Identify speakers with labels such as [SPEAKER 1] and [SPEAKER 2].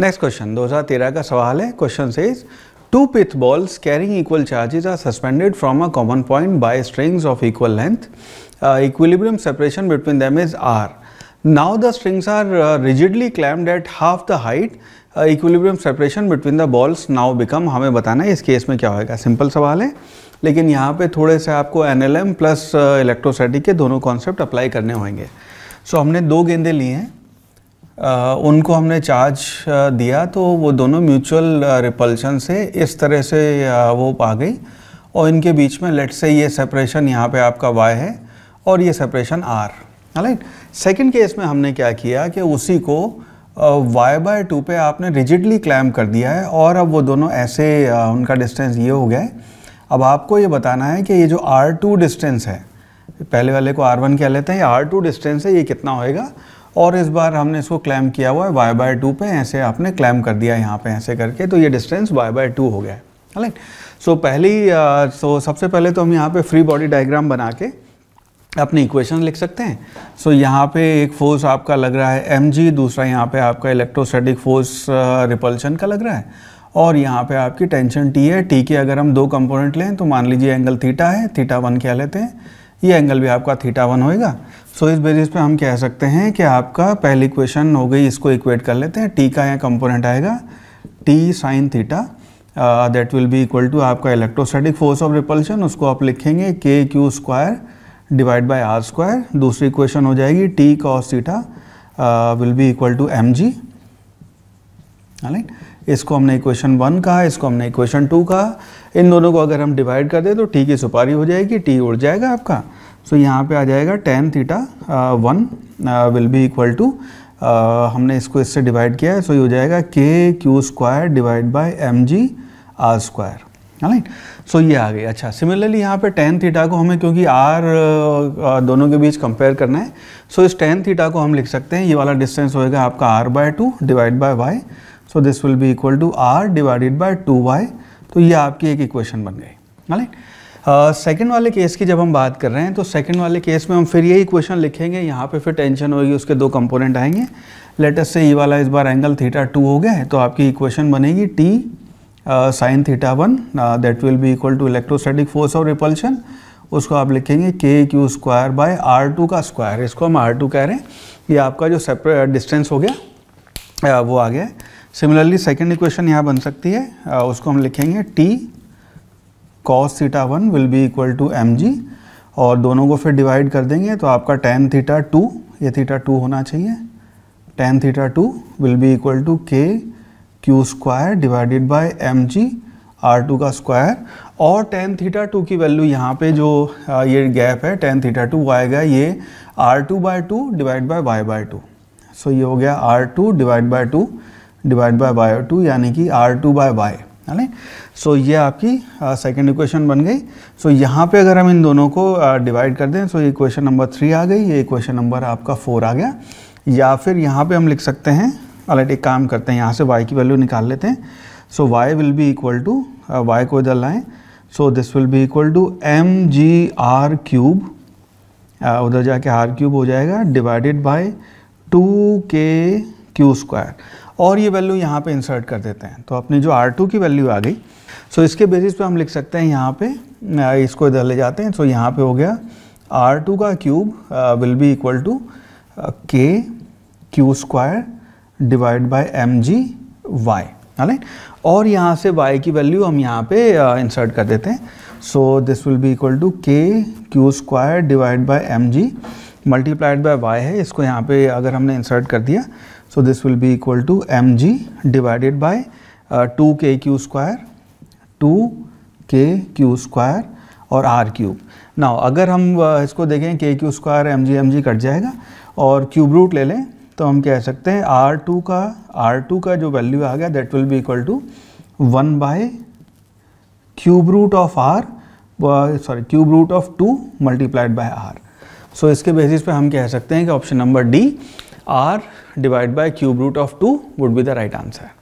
[SPEAKER 1] next question 2013 का सवाल है क्वेश्चन से two pith balls carrying equal charges are suspended from a common point by strings of equal length equilibrium separation between them is R now the strings are rigidly clamped at half the height equilibrium separation between the balls now become हमें बताना है इस case में क्या होएगा simple सवाल है लेकिन यहाँ पे थोड़े से आपको एन प्लस इलेक्ट्रोस्टैटिक के दोनों कॉन्सेप्ट अप्लाई करने होंगे सो so, हमने दो गेंदे लिए हैं उनको हमने चार्ज दिया तो वो दोनों म्यूचुअल रिपल्शन से इस तरह से वो आ गई और इनके बीच में लेट से ये सेपरेशन यहाँ पे आपका वाई है और ये separation R right second case में हमने क्या किया कि उसी को वाई बाय टू पे आपने रिजिडली क्लैम कर दिया है और अब वो दोनों ऐसे उनका डिस्टेंस ये हो गया है अब आपको ये बताना है कि ये जो आर टू डिस्टेंस है पहले वाले को आर वन कह लेते हैं आर टू डिस्टेंस है ये कितना होएगा और इस बार हमने इसको क्लैम किया हुआ है वाई बाय टू पर ऐसे आपने क्लैम कर दिया यहाँ पे ऐसे करके तो ये डिस्टेंस वाई बाय टू हो गया है राइट सो पहली सो सबसे पहले तो हम यहाँ पे फ्री बॉडी डायग्राम बना के अपने इक्वेशन लिख सकते हैं सो so, यहाँ पे एक फोर्स आपका लग रहा है एम जी दूसरा यहाँ पे आपका इलेक्ट्रोसेटिक फोर्स रिपल्शन का लग रहा है और यहाँ पे आपकी टेंशन टी है टी के अगर हम दो कंपोनेंट लें तो मान लीजिए एंगल थीटा है थीटा वन क्या लेते हैं ये एंगल भी आपका थीटा वन होएगा सो इस बेसिस पे हम कह सकते हैं कि आपका पहली इक्वेशन हो गई इसको इक्वेट कर लेते हैं टी का यहाँ कंपोनेंट आएगा T sine theta that will be equal to आपका इलेक्ट्रोस्टैटिक फोर्स ऑफ रिपल्शन उसको आप लिखेंगे K Q square divide by R square दूसरी इक्वेशन हो जाएगी T cos theta will be equal to M G right इसको हमने इक्वेशन वन कहा इसको हमने इक्वेशन टू कहा इन दोनों को अगर हम डिवाइड कर दें तो टी की सुपारी हो जाएगी टी उड़ जाएगा आपका सो so, यहाँ पे आ जाएगा tan theta one will be equal to हमने इसको इससे डिवाइड किया है सो so, ये हो जाएगा K Q square divide by M G R square right so ये आ गई अच्छा सिमिलरली यहाँ पे टेन थीटा को हमें क्योंकि आर uh, uh, दोनों के बीच कंपेयर करना है सो so, इस टेन थीटा को हम लिख सकते हैं ये वाला डिस्टेंस होएगा आपका R by two divide by Y so this will be equal to R divided by two Y तो ये आपकी एक इक्वेशन बन गई है सेकेंड uh, वाले केस की जब हम बात कर रहे हैं तो सेकेंड वाले केस में हम फिर यही इक्वेशन लिखेंगे यहाँ पे फिर टेंशन होगी उसके दो कंपोनेंट आएंगे लेटेस्ट से ई वाला इस बार एंगल थीटा टू हो गया है तो आपकी इक्वेशन बनेगी T sine theta one that will be equal to electrostatic force of repulsion उसको आप लिखेंगे K Q square by R two का स्क्वायर इसको हम आर टू कह रहे हैं ये आपका जो सेपरेट डिस्टेंस हो गया uh, वो आ गया है सिमिलरली सेकेंड इक्वेशन यहाँ बन सकती है उसको हम लिखेंगे T cos theta one will be equal to M G और दोनों को फिर डिवाइड कर देंगे तो आपका टेन थीटा टू ये थीटा टू होना चाहिए tan theta two will be equal to K Q square divided by M G R two का स्क्वायर और टेन थीटा टू की वैल्यू यहाँ पे जो ये गैप है टेन थीटा टू आएगा ये R two by two divide by Y by two so ये हो गया R two divide by two divide by by two यानी कि आर टू बाय बाय है सो ये आपकी सेकेंड uh, इक्वेशन बन गई सो so, यहाँ पे अगर हम इन दोनों को डिवाइड uh, कर दें सो so ये इक्वेशन नंबर थ्री आ गई ये इक्वेशन नंबर आपका फोर आ गया या फिर यहाँ पे हम लिख सकते हैं अलट एक काम करते हैं यहाँ से y की वैल्यू निकाल लेते हैं so so, y will be equal to y को इधर लाएँ so this will be equal to M G R cube उधर जाके आर क्यूब हो जाएगा divided by two K Q square और ये वैल्यू यहाँ पे इंसर्ट कर देते हैं तो अपनी जो R2 की वैल्यू आ गई सो so इसके बेसिस पे हम लिख सकते हैं यहाँ पे इसको इधर ले जाते हैं सो so यहाँ पे हो गया R2 का cube will be equal to K Q square divide by M G Y है और यहाँ से y की वैल्यू हम यहाँ पे इंसर्ट uh, कर देते हैं so this will be equal to K Q square divide by M G multiplied by Y है इसको यहाँ पे अगर हमने इंसर्ट कर दिया so this will be equal to M G divided by two K Q square two K Q square और R cube ना अगर हम uh, इसको देखें K Q square M G M G cut जाएगा और क्यूब रूट ले लें तो हम कह सकते हैं आर टू का आर टू का जो वैल्यू आ गया that will be equal to one by cube root of R sorry cube root of two multiplied by R so इसके बेसिस पे हम कह सकते हैं कि option number D R divide by cube root of two would be the right answer